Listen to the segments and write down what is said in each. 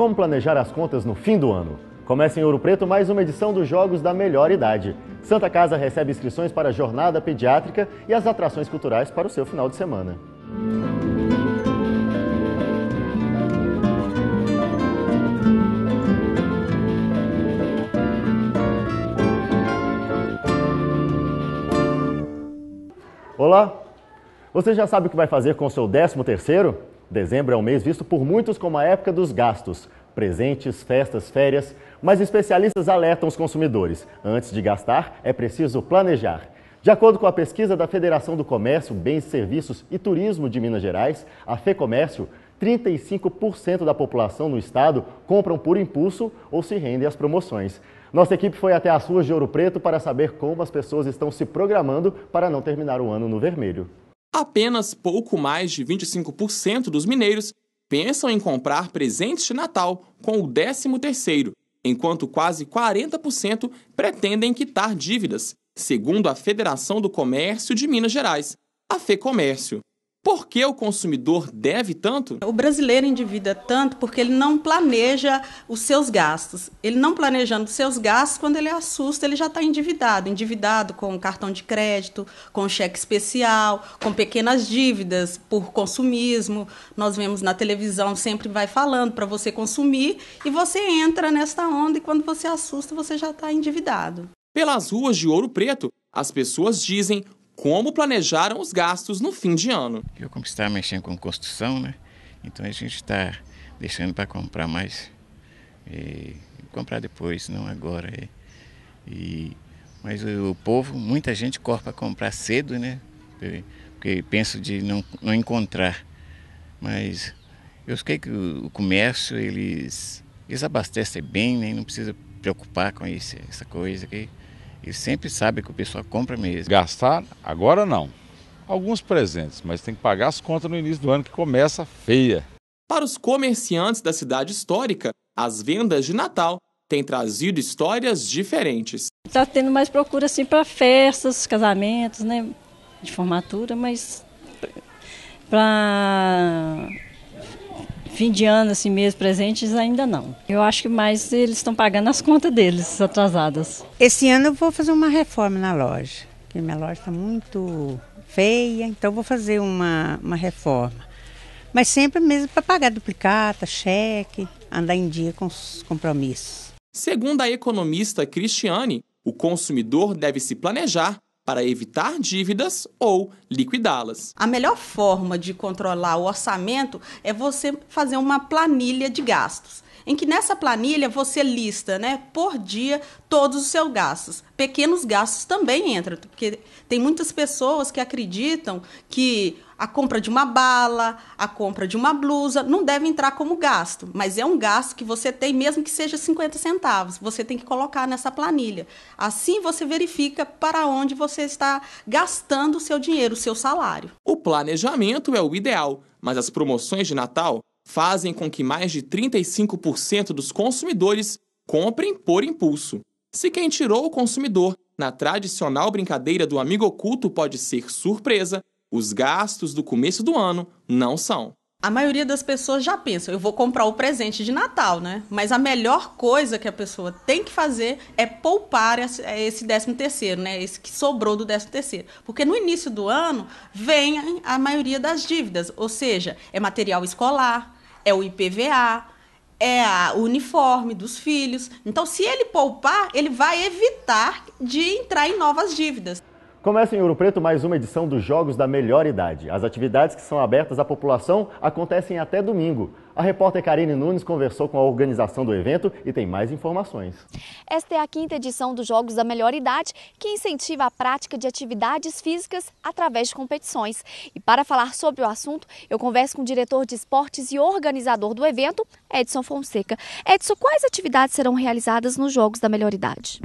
Como planejar as contas no fim do ano? Começa em Ouro Preto mais uma edição dos Jogos da Melhor Idade. Santa Casa recebe inscrições para a jornada pediátrica e as atrações culturais para o seu final de semana. Olá! Você já sabe o que vai fazer com o seu 13 terceiro? Dezembro é um mês visto por muitos como a época dos gastos. Presentes, festas, férias. Mas especialistas alertam os consumidores: antes de gastar, é preciso planejar. De acordo com a pesquisa da Federação do Comércio, Bens, Serviços e Turismo de Minas Gerais, a FEComércio, 35% da população no estado compram por impulso ou se rendem às promoções. Nossa equipe foi até as ruas de Ouro Preto para saber como as pessoas estão se programando para não terminar o ano no vermelho. Apenas pouco mais de 25% dos mineiros pensam em comprar presentes de Natal com o 13º, enquanto quase 40% pretendem quitar dívidas, segundo a Federação do Comércio de Minas Gerais, a FEComércio. Por que o consumidor deve tanto? O brasileiro endivida tanto porque ele não planeja os seus gastos. Ele não planejando os seus gastos, quando ele assusta, ele já está endividado. Endividado com cartão de crédito, com cheque especial, com pequenas dívidas por consumismo. Nós vemos na televisão, sempre vai falando para você consumir e você entra nessa onda e quando você assusta, você já está endividado. Pelas ruas de Ouro Preto, as pessoas dizem como planejaram os gastos no fim de ano. Eu conquistar tá mexendo com construção, né? Então a gente está deixando para comprar mais, e, comprar depois, não agora. E, e, mas o, povo, muita gente corre para comprar cedo, né? Porque penso de não, não encontrar. Mas eu sei que o, o comércio, eles, eles abastecem bem, né? não precisa preocupar com isso, essa coisa aqui. E sempre sabe que o pessoal compra mesmo. Gastar? Agora não. Alguns presentes, mas tem que pagar as contas no início do ano que começa feia. Para os comerciantes da cidade histórica, as vendas de Natal têm trazido histórias diferentes. Está tendo mais procura assim para festas, casamentos, né, de formatura, mas para fim de ano, assim mesmo, presentes, ainda não. Eu acho que mais eles estão pagando as contas deles, atrasadas. Esse ano eu vou fazer uma reforma na loja, porque minha loja está muito feia, então vou fazer uma, uma reforma. Mas sempre mesmo para pagar duplicata, cheque, andar em dia com os compromissos. Segundo a economista Cristiane, o consumidor deve se planejar para evitar dívidas ou liquidá-las. A melhor forma de controlar o orçamento é você fazer uma planilha de gastos em que nessa planilha você lista, né, por dia todos os seus gastos. Pequenos gastos também entram, porque tem muitas pessoas que acreditam que a compra de uma bala, a compra de uma blusa, não deve entrar como gasto, mas é um gasto que você tem, mesmo que seja 50 centavos, você tem que colocar nessa planilha. Assim você verifica para onde você está gastando o seu dinheiro, o seu salário. O planejamento é o ideal, mas as promoções de Natal fazem com que mais de 35% dos consumidores comprem por impulso. Se quem tirou o consumidor na tradicional brincadeira do amigo oculto pode ser surpresa, os gastos do começo do ano não são a maioria das pessoas já pensa, eu vou comprar o presente de Natal, né? Mas a melhor coisa que a pessoa tem que fazer é poupar esse 13 terceiro, né? Esse que sobrou do 13 terceiro. Porque no início do ano vem a maioria das dívidas, ou seja, é material escolar, é o IPVA, é o uniforme dos filhos. Então, se ele poupar, ele vai evitar de entrar em novas dívidas. Começa em Ouro Preto mais uma edição dos Jogos da Melhor Idade. As atividades que são abertas à população acontecem até domingo. A repórter Karine Nunes conversou com a organização do evento e tem mais informações. Esta é a quinta edição dos Jogos da Melhor Idade, que incentiva a prática de atividades físicas através de competições. E para falar sobre o assunto, eu converso com o diretor de esportes e organizador do evento, Edson Fonseca. Edson, quais atividades serão realizadas nos Jogos da Melhor Idade?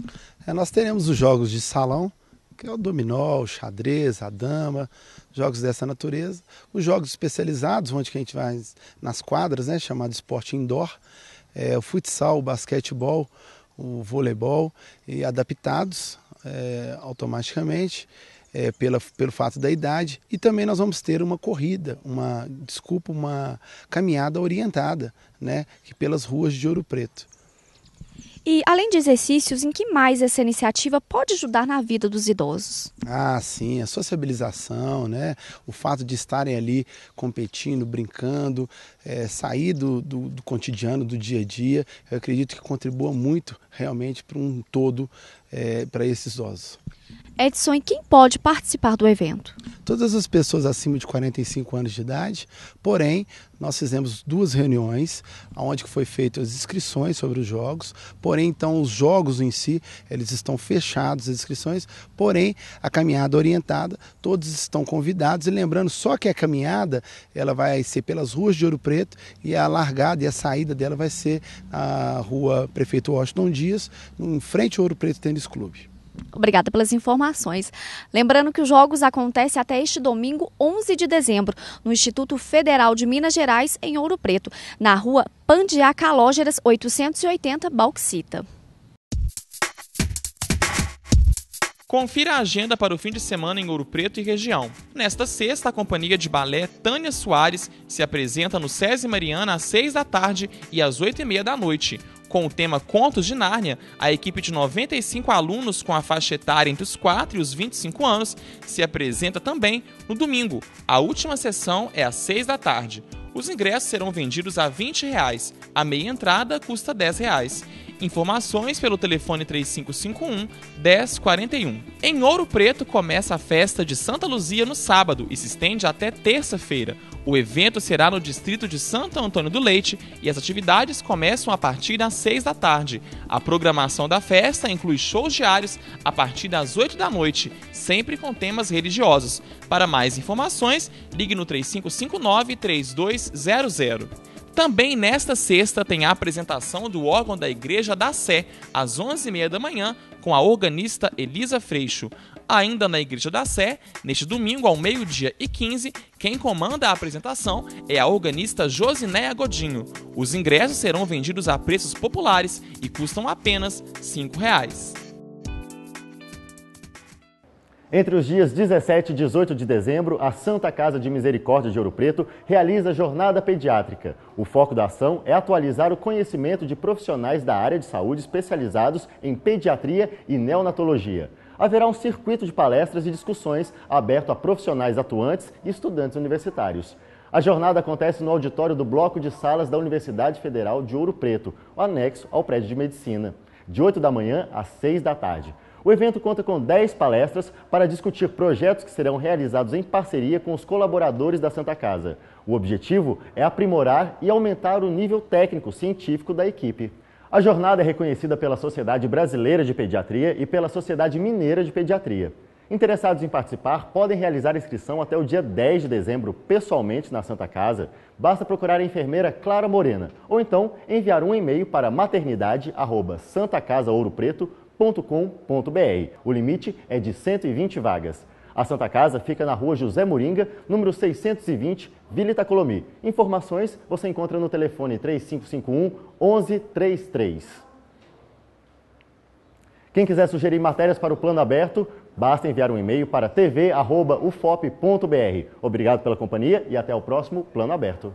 É, nós teremos os Jogos de Salão que é o dominó, o xadrez, a dama, jogos dessa natureza. Os jogos especializados, onde que a gente vai nas quadras, né, chamado esporte indoor, é, o futsal, o basquetebol, o voleibol, e adaptados é, automaticamente é, pela, pelo fato da idade. E também nós vamos ter uma corrida, uma, desculpa, uma caminhada orientada, né, pelas ruas de Ouro Preto. E além de exercícios, em que mais essa iniciativa pode ajudar na vida dos idosos? Ah, sim, a sociabilização, né? O fato de estarem ali competindo, brincando, é, sair do, do, do cotidiano, do dia a dia, eu acredito que contribua muito realmente para um todo é, para esses idosos. Edson, e quem pode participar do evento? todas as pessoas acima de 45 anos de idade. Porém, nós fizemos duas reuniões onde foi feito as inscrições sobre os jogos. Porém, então os jogos em si, eles estão fechados as inscrições, porém a caminhada orientada, todos estão convidados e lembrando só que a caminhada, ela vai ser pelas ruas de Ouro Preto e a largada e a saída dela vai ser na rua Prefeito Washington Dias, em frente ao Ouro Preto Tênis Clube. Obrigada pelas informações. Lembrando que os jogos acontecem até este domingo, 11 de dezembro, no Instituto Federal de Minas Gerais, em Ouro Preto, na rua Pandiá Calógeras, 880, Bauxita. Confira a agenda para o fim de semana em Ouro Preto e região. Nesta sexta, a companhia de balé Tânia Soares se apresenta no SESI Mariana às 6 da tarde e às 8 e meia da noite. Com o tema Contos de Nárnia, a equipe de 95 alunos com a faixa etária entre os 4 e os 25 anos se apresenta também no domingo. A última sessão é às 6 da tarde. Os ingressos serão vendidos a R$ 20. Reais. A meia entrada custa R$ 10. Reais. Informações pelo telefone 3551 1041. Em Ouro Preto começa a festa de Santa Luzia no sábado e se estende até terça-feira. O evento será no distrito de Santo Antônio do Leite e as atividades começam a partir das 6 da tarde. A programação da festa inclui shows diários a partir das 8 da noite, sempre com temas religiosos. Para mais informações, ligue no 3559 3200. Também nesta sexta tem a apresentação do órgão da Igreja da Sé, às 11h30 da manhã, com a organista Elisa Freixo. Ainda na Igreja da Sé, neste domingo, ao meio-dia e 15, quem comanda a apresentação é a organista Josinéia Godinho. Os ingressos serão vendidos a preços populares e custam apenas R$ 5 entre os dias 17 e 18 de dezembro, a Santa Casa de Misericórdia de Ouro Preto realiza Jornada Pediátrica. O foco da ação é atualizar o conhecimento de profissionais da área de saúde especializados em pediatria e neonatologia. Haverá um circuito de palestras e discussões aberto a profissionais atuantes e estudantes universitários. A jornada acontece no auditório do Bloco de Salas da Universidade Federal de Ouro Preto, anexo ao prédio de medicina, de 8 da manhã às 6 da tarde. O evento conta com 10 palestras para discutir projetos que serão realizados em parceria com os colaboradores da Santa Casa. O objetivo é aprimorar e aumentar o nível técnico científico da equipe. A jornada é reconhecida pela Sociedade Brasileira de Pediatria e pela Sociedade Mineira de Pediatria. Interessados em participar podem realizar inscrição até o dia 10 de dezembro pessoalmente na Santa Casa. Basta procurar a enfermeira Clara Morena ou então enviar um e-mail para maternidade@santacasaouropreto.com www.santacasamuringa.com.br. O limite é de 120 vagas. A Santa Casa fica na rua José Moringa, número 620, Vila Itacolomi. Informações você encontra no telefone 3551 1133. Quem quiser sugerir matérias para o plano aberto, basta enviar um e-mail para tv.ufop.br. Obrigado pela companhia e até o próximo Plano Aberto.